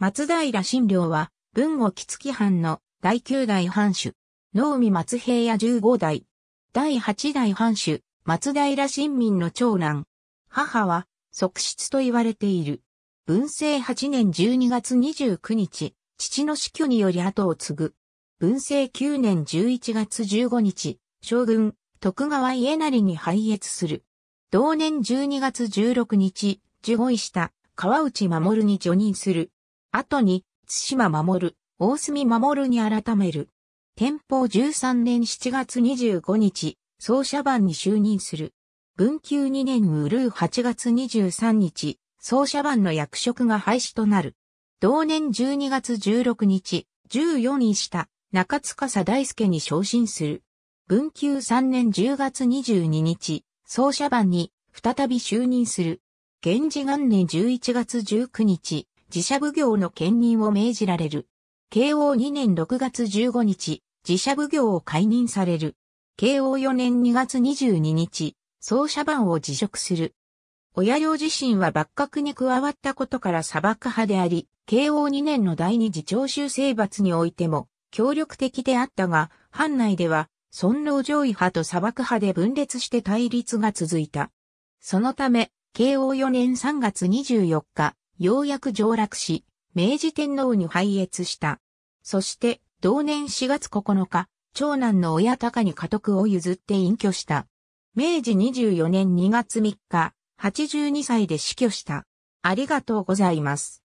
松平新領は、文後木月藩の第九代藩主、能見松平や十五代、第八代藩主、松平新民の長男。母は、側室と言われている。文政八年十二月二十九日、父の死去により後を継ぐ。文政九年十一月十五日、将軍、徳川家成に拝謁する。同年十二月十六日、受護医した川内守に助任する。後に、津島守、大隅守に改める。天保13年7月25日、総社番に就任する。文久2年ウルー8月23日、総社番の役職が廃止となる。同年12月16日、14位下、中司大輔に昇進する。文久3年10月22日、総社番に再び就任する。源氏元年11月19日、自社奉行の兼任を命じられる。慶応2年6月15日、自社奉行を解任される。慶応4年2月22日、総社番を辞職する。親領自身は幕閣に加わったことから砂漠派であり、慶応2年の第二次長州征伐においても協力的であったが、藩内では尊老上位派と砂漠派で分裂して対立が続いた。そのため、慶応4年3月24日、ようやく上洛し、明治天皇に拝謁した。そして、同年4月9日、長男の親高に家督を譲って隠居した。明治24年2月3日、82歳で死去した。ありがとうございます。